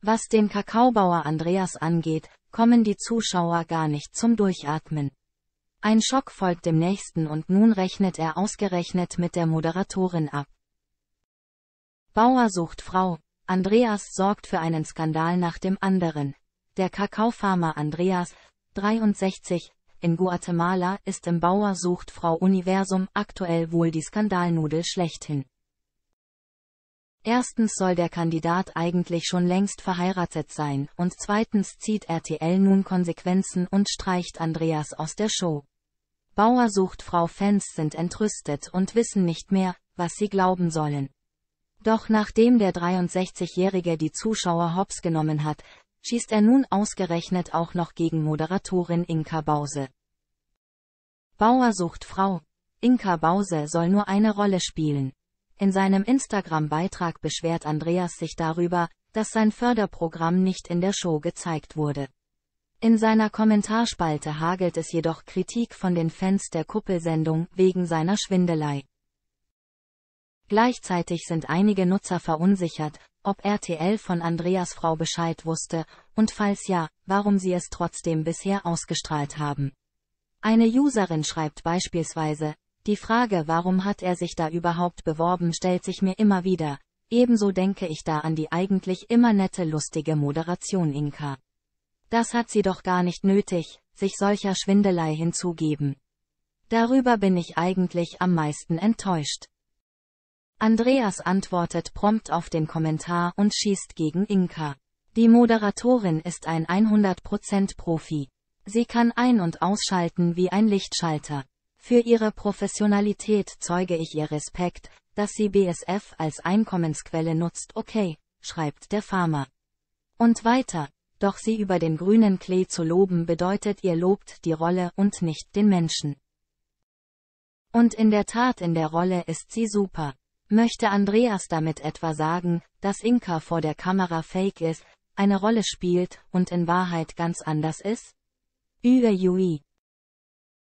Was den Kakaobauer Andreas angeht, kommen die Zuschauer gar nicht zum Durchatmen. Ein Schock folgt dem nächsten und nun rechnet er ausgerechnet mit der Moderatorin ab. Bauer sucht Frau, Andreas sorgt für einen Skandal nach dem anderen. Der Kakaofarmer Andreas, 63, in Guatemala ist im Bauer sucht Frau Universum aktuell wohl die Skandalnudel schlechthin. Erstens soll der Kandidat eigentlich schon längst verheiratet sein, und zweitens zieht RTL nun Konsequenzen und streicht Andreas aus der Show. Bauer sucht Frau Fans sind entrüstet und wissen nicht mehr, was sie glauben sollen. Doch nachdem der 63-Jährige die Zuschauer hops genommen hat, schießt er nun ausgerechnet auch noch gegen Moderatorin Inka Bause. Bauer sucht Frau. Inka Bause soll nur eine Rolle spielen. In seinem Instagram-Beitrag beschwert Andreas sich darüber, dass sein Förderprogramm nicht in der Show gezeigt wurde. In seiner Kommentarspalte hagelt es jedoch Kritik von den Fans der Kuppelsendung wegen seiner Schwindelei. Gleichzeitig sind einige Nutzer verunsichert, ob RTL von Andreas Frau Bescheid wusste, und falls ja, warum sie es trotzdem bisher ausgestrahlt haben. Eine Userin schreibt beispielsweise, die Frage, warum hat er sich da überhaupt beworben, stellt sich mir immer wieder. Ebenso denke ich da an die eigentlich immer nette lustige Moderation Inka. Das hat sie doch gar nicht nötig, sich solcher Schwindelei hinzugeben. Darüber bin ich eigentlich am meisten enttäuscht. Andreas antwortet prompt auf den Kommentar und schießt gegen Inka. Die Moderatorin ist ein 100% Profi. Sie kann ein- und ausschalten wie ein Lichtschalter. Für ihre Professionalität zeuge ich ihr Respekt, dass sie BSF als Einkommensquelle nutzt, okay, schreibt der Farmer. Und weiter, doch sie über den grünen Klee zu loben bedeutet ihr lobt die Rolle und nicht den Menschen. Und in der Tat in der Rolle ist sie super. Möchte Andreas damit etwa sagen, dass Inka vor der Kamera fake ist, eine Rolle spielt und in Wahrheit ganz anders ist? Yui.